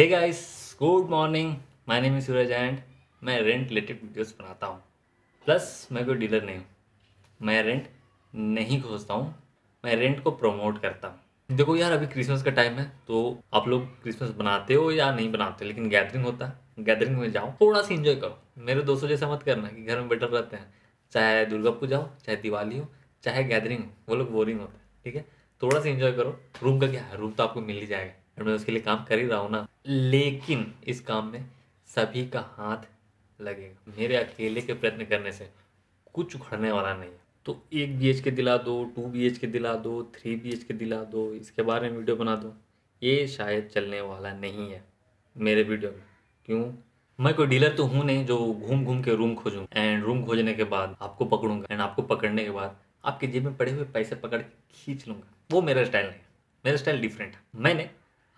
hey guys good morning my name is Suraj and मैं rent related videos बनाता हूँ plus मैं कोई डीलर नहीं हूँ मैं रेंट नहीं खोजता हूँ मैं रेंट को प्रमोट करता हूँ देखो यार अभी क्रिसमस का टाइम है तो आप लोग क्रिसमस बनाते हो या नहीं बनाते लेकिन गैदरिंग होता है गैदरिंग में जाओ थोड़ा सा इंजॉय करो मेरे दोस्तों जैसा मत करना कि घर में बेटर रहते हैं चाहे दुर्गा पूजा हो चाहे दिवाली हो चाहे गैदरिंग हो वो लोग बोरिंग होता है ठीक है थोड़ा सा इंजॉय करो रूम का क्या है रूम तो आपको मिल ही जाएगा और मैं उसके लिए काम कर ही रहा हूँ ना लेकिन इस काम में सभी का हाथ लगेगा मेरे अकेले के प्रयत्न करने से कुछ उखड़ने वाला नहीं है तो एक बी के दिला दो टू बी के दिला दो थ्री बी के दिला दो इसके बारे में वीडियो बना दो ये शायद चलने वाला नहीं है मेरे वीडियो में क्यों मैं कोई डीलर तो हूँ नहीं जो घूम घूम के रूम खोजूँ एंड रूम खोजने के बाद आपको पकड़ूंगा एंड आपको पकड़ने के बाद आपके जेब में पड़े हुए पैसे पकड़ के खींच लूँगा वो मेरा स्टाइल नहीं है मेरा स्टाइल डिफरेंट है मैंने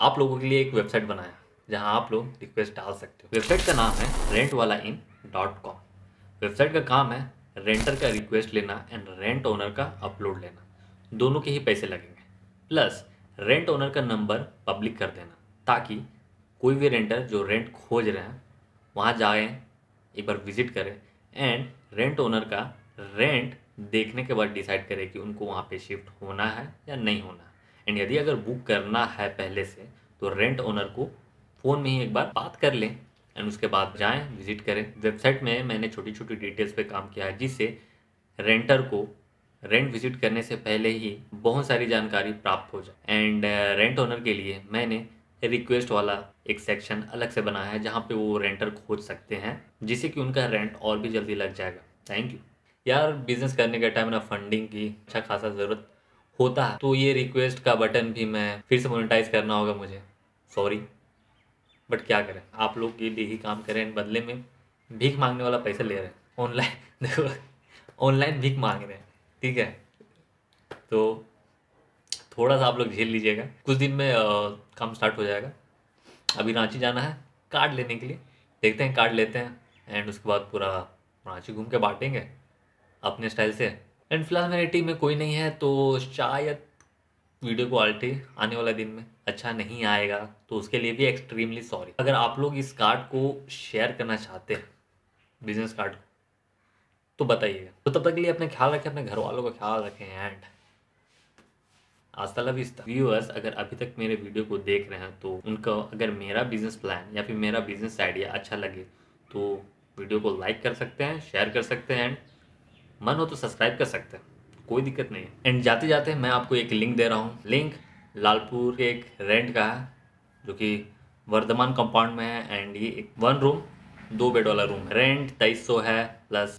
आप लोगों के लिए एक वेबसाइट बनाया जहां आप लोग रिक्वेस्ट डाल सकते हो वेबसाइट का नाम है रेंट वाला इन डॉट कॉम वेबसाइट का काम है रेंटर का रिक्वेस्ट लेना एंड रेंट ओनर का अपलोड लेना दोनों के ही पैसे लगेंगे प्लस रेंट ओनर का नंबर पब्लिक कर देना ताकि कोई भी रेंटर जो रेंट खोज रहे हैं वहाँ जाएँ एक बार विजिट करें एंड रेंट ओनर का रेंट देखने के बाद डिसाइड करें कि उनको वहाँ पे शिफ्ट होना है या नहीं होना एंड यदि अगर बुक करना है पहले से तो रेंट ओनर को फ़ोन में ही एक बार बात कर लें एंड उसके बाद जाएं विजिट करें वेबसाइट में मैंने छोटी छोटी डिटेल्स पे काम किया है जिससे रेंटर को रेंट विजिट करने से पहले ही बहुत सारी जानकारी प्राप्त हो जाए एंड रेंट ओनर के लिए मैंने रिक्वेस्ट वाला एक सेक्शन अलग से बनाया है जहाँ पे वो रेंटर खोज सकते हैं जिससे कि उनका रेंट और भी जल्दी लग जाएगा थैंक यू यार बिजनेस करने के टाइम ना फंडिंग की अच्छा खासा ज़रूरत होता है तो ये रिक्वेस्ट का बटन भी मैं फिर से मोनिटाइज करना होगा मुझे सॉरी बट क्या करें आप लोग के लिए ही काम करें एंड बदले में भीख मांगने वाला पैसा ले रहे हैं ऑनलाइन देखो ऑनलाइन भीख मांग रहे हैं ठीक है तो थोड़ा सा आप लोग झेल लीजिएगा कुछ दिन में आ, काम स्टार्ट हो जाएगा अभी रांची जाना है कार्ड लेने के लिए देखते हैं कार्ड लेते हैं एंड उसके बाद पूरा रांची घूम के बांटेंगे अपने स्टाइल से एंड फिलहाल मेरी टीम में कोई नहीं है तो शायद वीडियो क्वालिटी आने वाले दिन में अच्छा नहीं आएगा तो उसके लिए भी एक्सट्रीमली सॉरी अगर आप लोग इस कार्ड को शेयर करना चाहते हैं बिजनेस कार्ड को तो बताइएगा तो तब तक के लिए अपने ख्याल रखें अपने घर वालों का ख्याल रखें एंड आज तला व्यूअर्स अगर अभी तक मेरे वीडियो को देख रहे हैं तो उनका अगर मेरा बिजनेस प्लान या फिर मेरा बिजनेस आइडिया अच्छा लगे तो वीडियो को लाइक कर सकते हैं शेयर कर सकते हैं एंड मन हो तो सब्सक्राइब कर सकते हैं कोई दिक्कत नहीं है एंड जाते जाते मैं आपको एक लिंक दे रहा हूँ लिंक लालपुर के एक रेंट का है जो कि वर्धमान कंपाउंड में है एंड ये एक वन रूम दो बेड वाला रूम रेंट तेईस है प्लस